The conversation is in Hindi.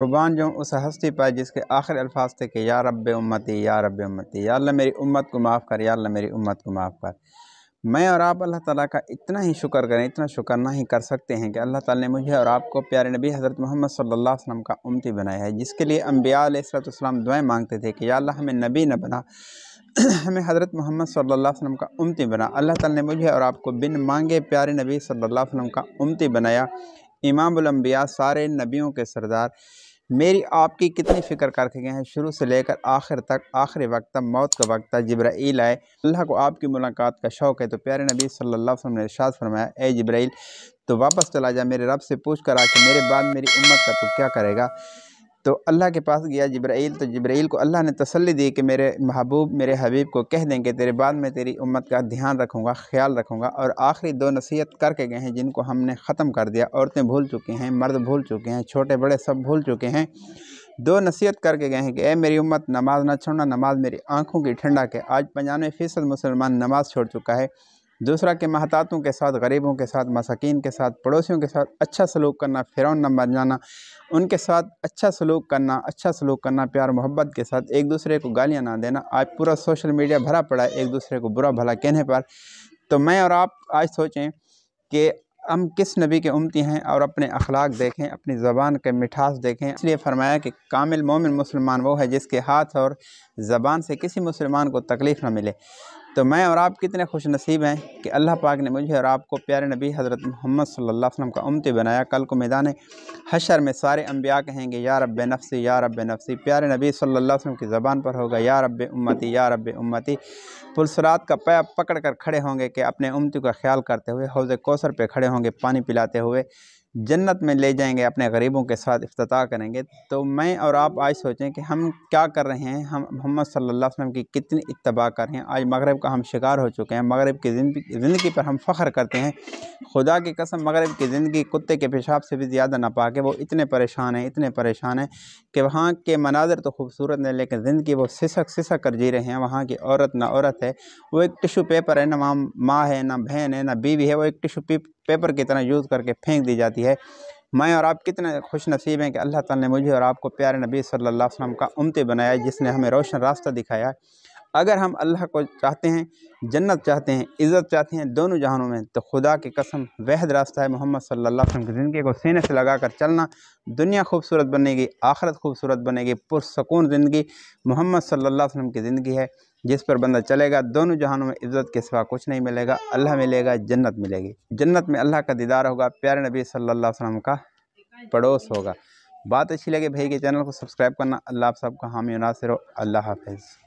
कुर्बान जो उस हस्ती पाए जिसके आखिर अल्फाज थे कि या रब उम्मती या रब उम्मती या अल्लाह मेरी उम्मत को माफ़ कर या अल्लाह मेरी उम्मत को माफ़ कर मैं और आप अल्लाह ताला का इतना ही शुक्र करें इतना ना ही कर सकते हैं कि अल्लाह ताला ने मुझे और आपको प्यारे नबी हज़रत मोहम्मद सल्लल्लाहु अलैहि वसल्लम का उम्मती बनाया है जिसके लिए अम्बिया अलैहिस्सलाम दुआएँ मांगते थे कि या अल्लाह हमें नबी न बना हमें हज़रत मोहम्मद सल्लल्लाहु अलैहि वसल्लम का उम्मती बना अल्लाह ताला ने मुझे और आपको बिन मांगे प्यारे नबी सल्लल्लाहु अलैहि वसल्लम का उम्मती बनाया इमामबिया सारे नबियों के सरदार मेरी आपकी कितनी फ़िक्र करके गए हैं शुरू से लेकर आखिर तक आखिरी वक्त तक मौत का वक्त तक जब्राइल आए अल्लाह को आपकी मुलाकात का शौक़ है तो प्यारे नबी सल्लल्लाहु अलैहि वसल्लम ने इरशाद फरमाया ए जब्राइल तो वापस चला जा मेरे रब से पूछ कर आके मेरे बाद मेरी उम्मत का तो क्या करेगा तो अल्लाह के पास गया जब्राइल तो जब्राइल को अल्लाह ने तसल्ली दी कि मेरे महबूब मेरे हबीब को कह देंगे तेरे बाद में तेरी उम्मत का ध्यान रखूँगा ख्याल रखूँगा और आखिरी दो नसीहत करके गए हैं जिनको हमने ख़त्म कर दिया औरतें भूल चुकी हैं मर्द भूल चुके हैं छोटे बड़े सब भूल चुके हैं दो नसीहत करके गए हैं कि ए मेरी उम्मत नमाज ना छोड़ना नमाज मेरी आँखों की ठंडा के आज पंजानवे फ़ीसद मुसलमान नमाज छोड़ चुका है दूसरा कि महतातों के साथ गरीबों के साथ मसाकिन के साथ पड़ोसियों के साथ अच्छा सलूक करना फ़िरौन न बन जाना उनके साथ अच्छा सलूक करना अच्छा सलूक करना प्यार मोहब्बत के साथ एक दूसरे को गालियाँ ना देना आज पूरा सोशल मीडिया भरा पड़ा है एक दूसरे को बुरा भला कहने पर तो मैं और आप आज सोचें कि हम किस नबी के उमती हैं और अपने अखलाक देखें अपनी ज़बान के मिठास देखें इसलिए फरमाया कि कामिल मोमिन मुसलमान वो है जिसके हाथ और ज़बान से किसी मुसलमान को तकलीफ़ ना मिले तो मैं और आप कितने खुश नसीब हैं कि अल्लाह पाक ने मुझे और आपको प्यारे नबी हज़रत मोहम्मद सल्लल्लाहु अलैहि वसल्लम का उमती बनाया कल को मैदान हशर में सारे अम्बिया कहेंगे या रब नफसी या रब नफसी प्यारे नबी सल्लल्लाहु अलैहि वसल्लम की ज़बान पर होगा या रब उम्मती या रब उम्मती पुलसरात का पैप पकड़ कर खड़े होंगे कि अपने उमती का ख्याल करते हुए हौज़ कोसर पर खड़े होंगे पानी पिलाते हुए जन्नत में ले जाएंगे अपने गरीबों के साथ अफ्ताह करेंगे तो मैं और आप आज सोचें कि हम क्या कर रहे हैं हम मोहम्मद सल्लल्लाहु अलैहि वसल्लम की कितनी इतबा कर रहे हैं आज मगरब का हम शिकार हो चुके हैं मगरब की ज़िंदगी पर हम फ़ख्र करते हैं खुदा की कसम मगरब की ज़िंदगी कुत्ते के पेशाब से भी ज़्यादा ना पाके वो इतने परेशान हैं इतने परेशान हैं कि वहाँ के मनाजर तो खूबसूरत हैं लेकिन ज़िंदगी वो सिसक सिसक कर जी रहे हैं वहाँ की औरत ना औरत है वो एक टिशू पेपर है ना माँ माँ है ना बहन है ना बीवी है वो एक टिशू पेपर की तरह यूज़ करके फेंक दी जाती है मैं और आप कितने खुश नसीब हैं कि अल्लाह ताला ने मुझे और आपको प्यारे नबी सल्लल्लाहु अलैहि वसल्लम का उमती बनाया जिसने हमें रोशन रास्ता दिखाया अगर हम अल्लाह को चाहते हैं जन्नत चाहते हैं इज़्ज़त चाहते हैं दोनों जहानों में तो खुदा की कसम वहद रास्ता है मोहम्मद सल्लल्लाहु की ज़िंदगी को सीने से लगा कर चलना दुनिया खूबसूरत बनेगी आखरत खूबसूरत बनेगी पुरसकून ज़िंदगी मोहम्मद सल्ला वसल्लम की ज़िंदगी है जिस पर बंदा चलेगा दोनों जहानों में इज़्ज़त के सिवा कुछ नहीं मिलेगा अल्लाह मिलेगा जन्नत मिलेगी जन्नत में अल्लाह का दीदार होगा प्यारे नबी सल्ला अलैहि का पड़ोस होगा बात अच्छी लगे भाई के चैनल को सब्सक्राइब करना अल्लाह आप सबका हामी नासिर अल्लाह हाफिज़